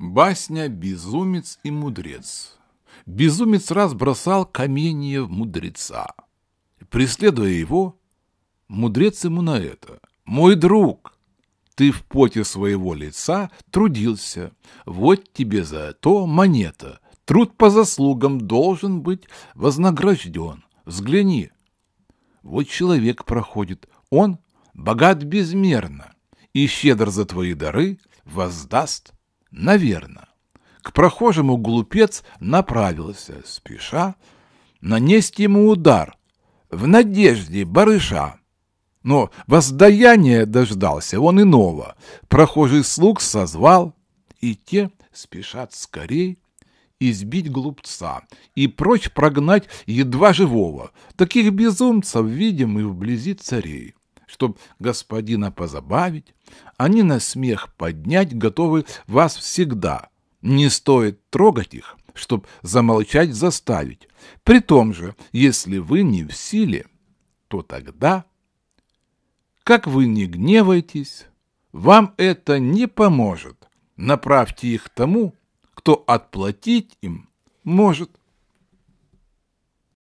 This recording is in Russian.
Басня «Безумец и мудрец». Безумец раз бросал каменье в мудреца. Преследуя его, мудрец ему на это. «Мой друг, ты в поте своего лица трудился. Вот тебе за то монета. Труд по заслугам должен быть вознагражден. Взгляни. Вот человек проходит. Он богат безмерно и щедр за твои дары воздаст Наверно. К прохожему глупец направился, спеша нанести ему удар, в надежде барыша. Но воздаяние дождался он иного. Прохожий слуг созвал, и те спешат скорей избить глупца и прочь прогнать едва живого. Таких безумцев видим и вблизи царей чтоб господина позабавить, они на смех поднять готовы вас всегда. Не стоит трогать их, чтоб замолчать заставить. При том же, если вы не в силе, то тогда... Как вы не гневаетесь, вам это не поможет. Направьте их тому, кто отплатить им может.